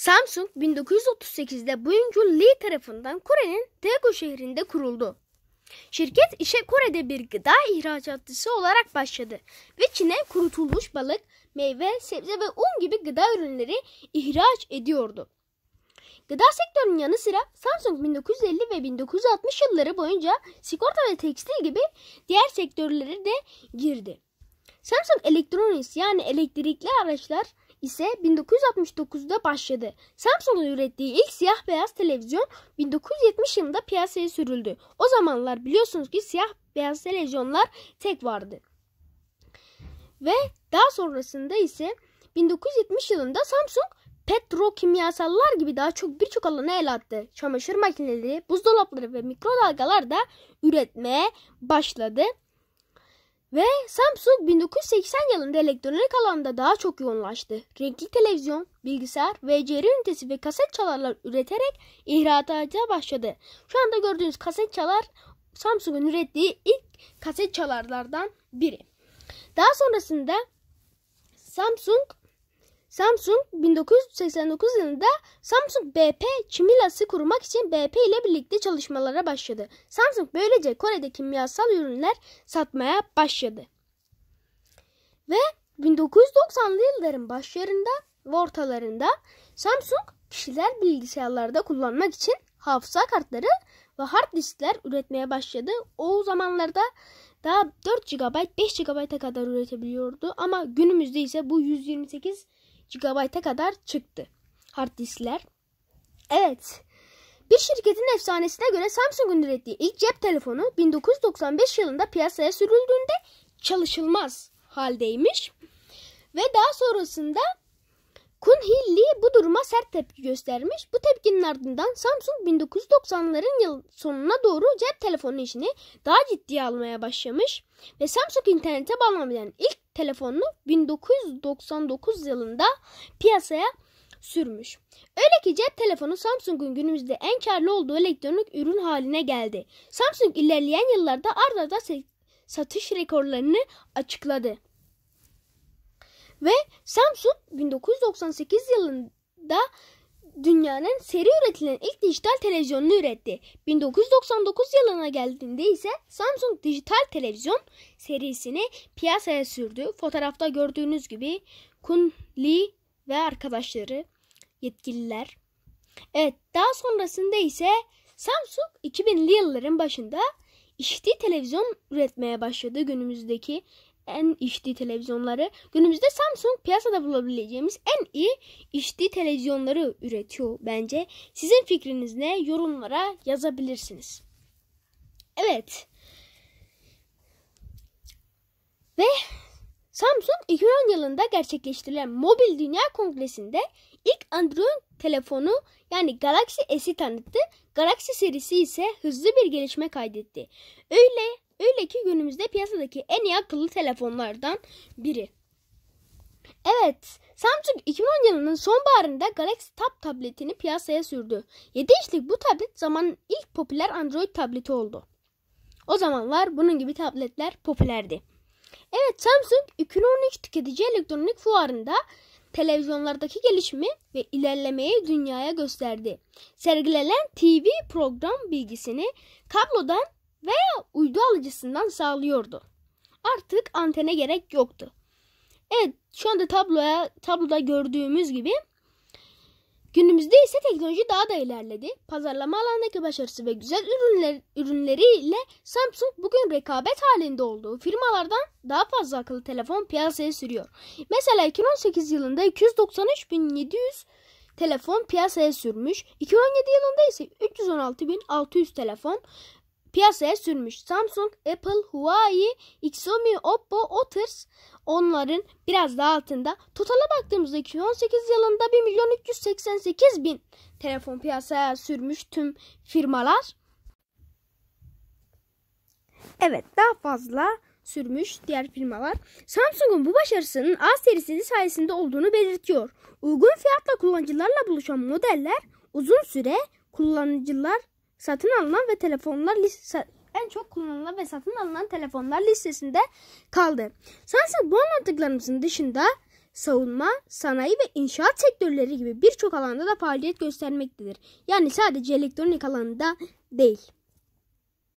Samsung 1938'de byung Lee tarafından Kore'nin Daegu şehrinde kuruldu. Şirket işe Kore'de bir gıda ihracatçısı olarak başladı ve Çin'e kurutulmuş balık, meyve, sebze ve un gibi gıda ürünleri ihraç ediyordu. Gıda sektörünün yanı sıra Samsung 1950 ve 1960 yılları boyunca sigorta ve tekstil gibi diğer sektörlere de girdi. Samsung Electronics yani elektrikli araçlar, ise 1969'da başladı. Samsung'un ürettiği ilk siyah beyaz televizyon 1970 yılında piyasaya sürüldü. O zamanlar biliyorsunuz ki siyah beyaz televizyonlar tek vardı. Ve daha sonrasında ise 1970 yılında Samsung petrokimyasallar gibi daha çok birçok alana el attı. Çamaşır makineleri, buzdolapları ve mikrodalgalar da üretmeye başladı. Ve Samsung 1980 yılında elektronik alanda daha çok yoğunlaştı. Renkli televizyon, bilgisayar, VCR ünitesi ve kaset çalarlar üreterek ihracata başladı. Şu anda gördüğünüz kaset çalar Samsung'un ürettiği ilk kaset çalarlardan biri. Daha sonrasında Samsung Samsung 1989 yılında Samsung BP Çimilas'ı kurmak için BP ile birlikte çalışmalara başladı. Samsung böylece Kore'de kimyasal ürünler satmaya başladı. Ve 1990'lı yılların başlarında ve ortalarında Samsung kişiler bilgisayarlarda kullanmak için hafıza kartları ve hard diskler üretmeye başladı. O zamanlarda daha 4 GB 5 GB'a kadar üretebiliyordu ama günümüzde ise bu 128 GB GB'a kadar çıktı hard diskler. Evet. Bir şirketin efsanesine göre Samsung'un ürettiği ilk cep telefonu 1995 yılında piyasaya sürüldüğünde çalışılmaz haldeymiş. Ve daha sonrasında Kunhi Lee bu duruma sert tepki göstermiş. Bu tepkinin ardından Samsung 1990'ların yıl sonuna doğru cep telefonu işini daha ciddiye almaya başlamış ve Samsung internete bağlanabilen ilk telefonunu 1999 yılında piyasaya sürmüş. Öyle ki cep telefonu Samsung'un günümüzde en karlı olduğu elektronik ürün haline geldi. Samsung ilerleyen yıllarda ard arda satış rekorlarını açıkladı. Ve Samsung 1998 yılında dünyanın seri üretilen ilk dijital televizyonunu üretti. 1999 yılına geldiğinde ise Samsung dijital televizyon serisini piyasaya sürdü. Fotoğrafta gördüğünüz gibi Kun Lee ve arkadaşları yetkililer. Evet daha sonrasında ise Samsung 2000'li yılların başında HD televizyon üretmeye başladı günümüzdeki en HD televizyonları günümüzde Samsung piyasada bulabileceğimiz en iyi HD televizyonları üretiyor bence. Sizin fikriniz ne? Yorumlara yazabilirsiniz. Evet. Ve Samsung 2010 yılında gerçekleştirilen Mobil Dünya Kongresi'nde ilk Android telefonu yani Galaxy S'i tanıttı. Galaxy serisi ise hızlı bir gelişme kaydetti. Öyle öyle ki günümüzde piyasadaki en iyi akıllı telefonlardan biri. Evet, Samsung 2010 yılının sonbaharında Galaxy Tab tabletini piyasaya sürdü. 7 inçlik bu tablet zamanın ilk popüler Android tableti oldu. O zamanlar bunun gibi tabletler popülerdi. Evet Samsung 2013 tüketici elektronik fuarında televizyonlardaki gelişimi ve ilerlemeyi dünyaya gösterdi. Sergilenen TV program bilgisini kablodan veya uydu alıcısından sağlıyordu. Artık antene gerek yoktu. Evet şu anda tabloya, tabloda gördüğümüz gibi Günümüzde ise teknoloji daha da ilerledi. Pazarlama alanındaki başarısı ve güzel ürünler, ürünleriyle Samsung bugün rekabet halinde olduğu firmalardan daha fazla akıllı telefon piyasaya sürüyor. Mesela 2018 yılında 293.700 telefon piyasaya sürmüş, 2017 yılında ise 316.600 telefon piyasaya sürmüş. Samsung, Apple, Huawei, Xiaomi, Oppo, Others onların biraz daha altında. Totala baktığımızda 2018 yılında 1 milyon 388 bin telefon piyasaya sürmüş tüm firmalar. Evet daha fazla sürmüş diğer firmalar. Samsung'un bu başarısının A serisi sayesinde olduğunu belirtiyor. Uygun fiyatla kullanıcılarla buluşan modeller uzun süre kullanıcılar satın alınan ve telefonlar en çok kullanılan ve satın alınan telefonlar listesinde kaldı. Samsung bu anlattıklarımızın dışında savunma, sanayi ve inşaat sektörleri gibi birçok alanda da faaliyet göstermektedir. Yani sadece elektronik alanında değil.